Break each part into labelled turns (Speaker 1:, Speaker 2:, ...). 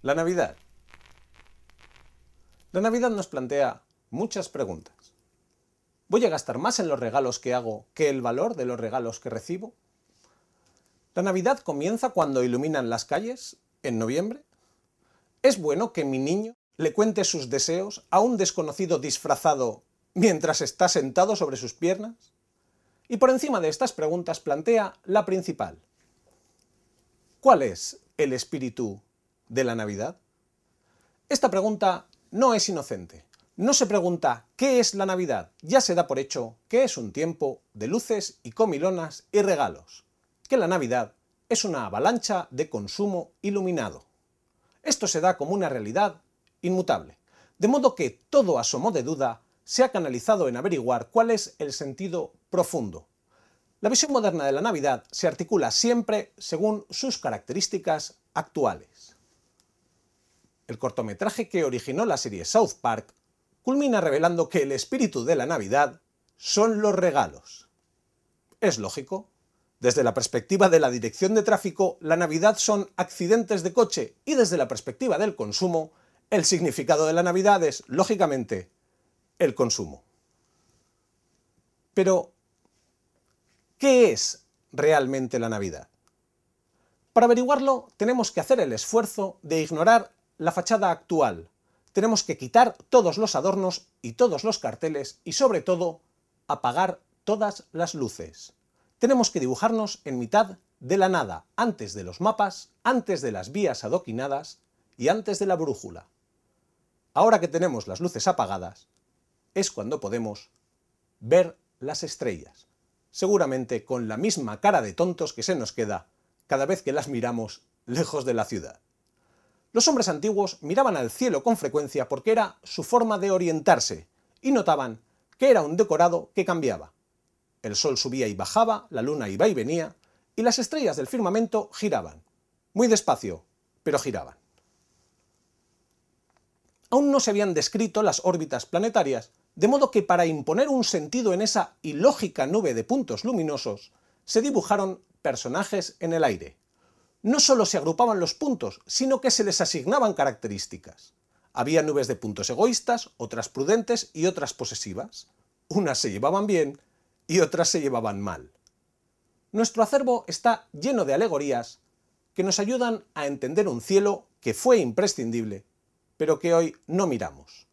Speaker 1: La Navidad. La Navidad nos plantea muchas preguntas. ¿Voy a gastar más en los regalos que hago que el valor de los regalos que recibo? ¿La Navidad comienza cuando iluminan las calles, en noviembre? ¿Es bueno que mi niño le cuente sus deseos a un desconocido disfrazado mientras está sentado sobre sus piernas? Y por encima de estas preguntas plantea la principal. ¿Cuál es el espíritu de la Navidad? Esta pregunta no es inocente. No se pregunta qué es la Navidad, ya se da por hecho que es un tiempo de luces y comilonas y regalos, que la Navidad es una avalancha de consumo iluminado. Esto se da como una realidad inmutable, de modo que todo asomo de duda se ha canalizado en averiguar cuál es el sentido profundo. La visión moderna de la Navidad se articula siempre según sus características actuales. El cortometraje que originó la serie South Park culmina revelando que el espíritu de la Navidad son los regalos. Es lógico. Desde la perspectiva de la dirección de tráfico, la Navidad son accidentes de coche y desde la perspectiva del consumo, el significado de la Navidad es, lógicamente, el consumo. Pero, ¿qué es realmente la Navidad? Para averiguarlo, tenemos que hacer el esfuerzo de ignorar la fachada actual. Tenemos que quitar todos los adornos y todos los carteles y sobre todo apagar todas las luces. Tenemos que dibujarnos en mitad de la nada, antes de los mapas, antes de las vías adoquinadas y antes de la brújula. Ahora que tenemos las luces apagadas, es cuando podemos ver las estrellas, seguramente con la misma cara de tontos que se nos queda cada vez que las miramos lejos de la ciudad. Los hombres antiguos miraban al cielo con frecuencia porque era su forma de orientarse, y notaban que era un decorado que cambiaba. El sol subía y bajaba, la luna iba y venía, y las estrellas del firmamento giraban. Muy despacio, pero giraban. Aún no se habían descrito las órbitas planetarias, de modo que para imponer un sentido en esa ilógica nube de puntos luminosos, se dibujaron personajes en el aire no solo se agrupaban los puntos, sino que se les asignaban características. Había nubes de puntos egoístas, otras prudentes y otras posesivas. Unas se llevaban bien y otras se llevaban mal. Nuestro acervo está lleno de alegorías que nos ayudan a entender un cielo que fue imprescindible, pero que hoy no miramos.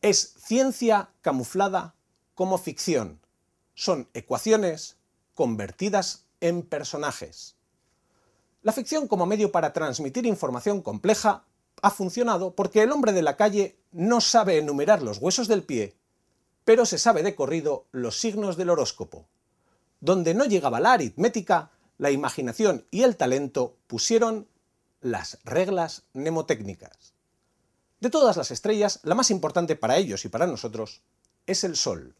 Speaker 1: Es ciencia camuflada como ficción. Son ecuaciones convertidas en personajes. La ficción como medio para transmitir información compleja ha funcionado porque el hombre de la calle no sabe enumerar los huesos del pie, pero se sabe de corrido los signos del horóscopo. Donde no llegaba la aritmética, la imaginación y el talento pusieron las reglas mnemotécnicas. De todas las estrellas, la más importante para ellos y para nosotros es el Sol.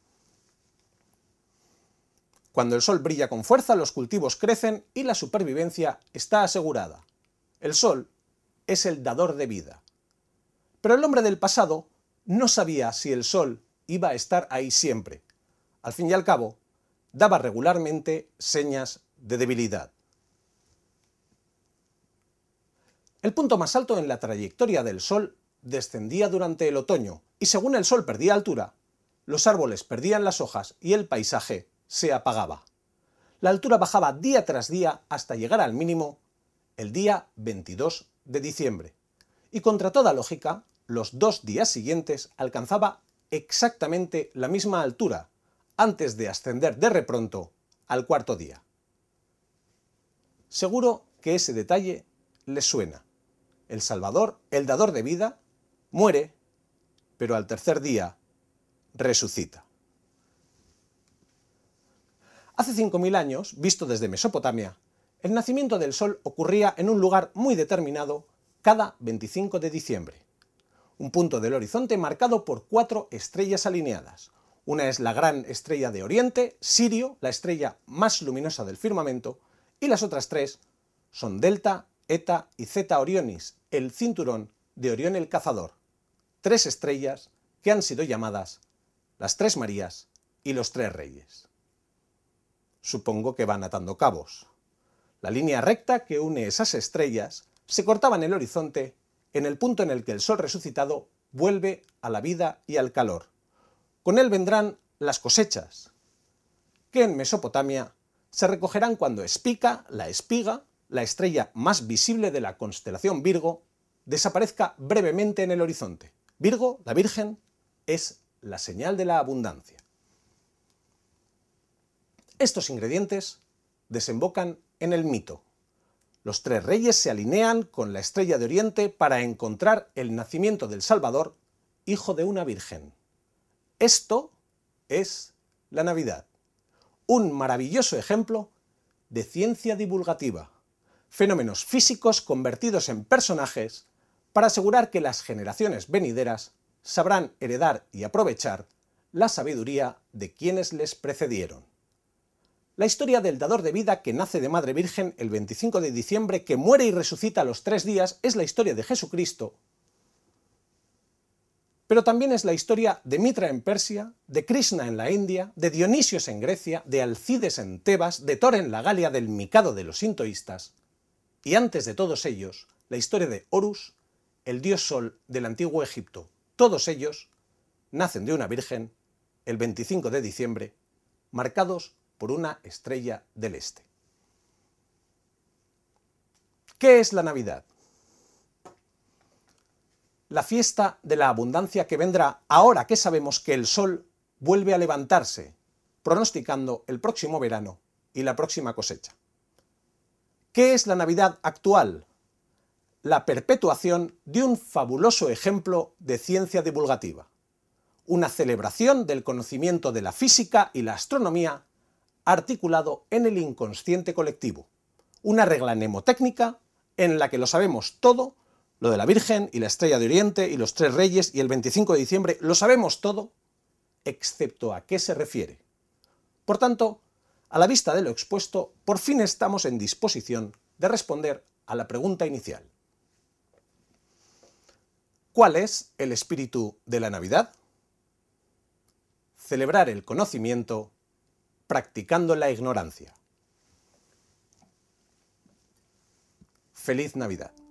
Speaker 1: Cuando el sol brilla con fuerza, los cultivos crecen y la supervivencia está asegurada. El sol es el dador de vida. Pero el hombre del pasado no sabía si el sol iba a estar ahí siempre. Al fin y al cabo, daba regularmente señas de debilidad. El punto más alto en la trayectoria del sol descendía durante el otoño, y según el sol perdía altura, los árboles perdían las hojas y el paisaje se apagaba. La altura bajaba día tras día hasta llegar al mínimo el día 22 de diciembre. Y contra toda lógica, los dos días siguientes alcanzaba exactamente la misma altura, antes de ascender de repronto al cuarto día. Seguro que ese detalle les suena. El Salvador, el dador de vida, muere, pero al tercer día resucita. Hace 5.000 años, visto desde Mesopotamia, el nacimiento del Sol ocurría en un lugar muy determinado cada 25 de diciembre. Un punto del horizonte marcado por cuatro estrellas alineadas. Una es la gran estrella de Oriente, Sirio, la estrella más luminosa del firmamento, y las otras tres son Delta, Eta y Zeta Orionis, el cinturón de Orión el Cazador. Tres estrellas que han sido llamadas las Tres Marías y los Tres Reyes. Supongo que van atando cabos. La línea recta que une esas estrellas se cortaba en el horizonte en el punto en el que el sol resucitado vuelve a la vida y al calor. Con él vendrán las cosechas, que en Mesopotamia se recogerán cuando Espica, la espiga, la estrella más visible de la constelación Virgo, desaparezca brevemente en el horizonte. Virgo, la Virgen, es la señal de la abundancia. Estos ingredientes desembocan en el mito. Los tres reyes se alinean con la estrella de Oriente para encontrar el nacimiento del Salvador, hijo de una virgen. Esto es la Navidad, un maravilloso ejemplo de ciencia divulgativa, fenómenos físicos convertidos en personajes para asegurar que las generaciones venideras sabrán heredar y aprovechar la sabiduría de quienes les precedieron. La historia del dador de vida que nace de Madre Virgen el 25 de diciembre, que muere y resucita a los tres días, es la historia de Jesucristo. Pero también es la historia de Mitra en Persia, de Krishna en la India, de Dionisios en Grecia, de Alcides en Tebas, de Thor en la Galia, del Mikado de los sintoístas. Y antes de todos ellos, la historia de Horus, el dios sol del antiguo Egipto. Todos ellos nacen de una virgen el 25 de diciembre, marcados por una estrella del Este. ¿Qué es la Navidad? La fiesta de la abundancia que vendrá ahora que sabemos que el sol vuelve a levantarse, pronosticando el próximo verano y la próxima cosecha. ¿Qué es la Navidad actual? La perpetuación de un fabuloso ejemplo de ciencia divulgativa, una celebración del conocimiento de la física y la astronomía articulado en el inconsciente colectivo. Una regla mnemotécnica en la que lo sabemos todo, lo de la Virgen y la Estrella de Oriente y los Tres Reyes y el 25 de diciembre, lo sabemos todo, excepto a qué se refiere. Por tanto, a la vista de lo expuesto, por fin estamos en disposición de responder a la pregunta inicial. ¿Cuál es el espíritu de la Navidad? Celebrar el conocimiento practicando la ignorancia. Feliz Navidad.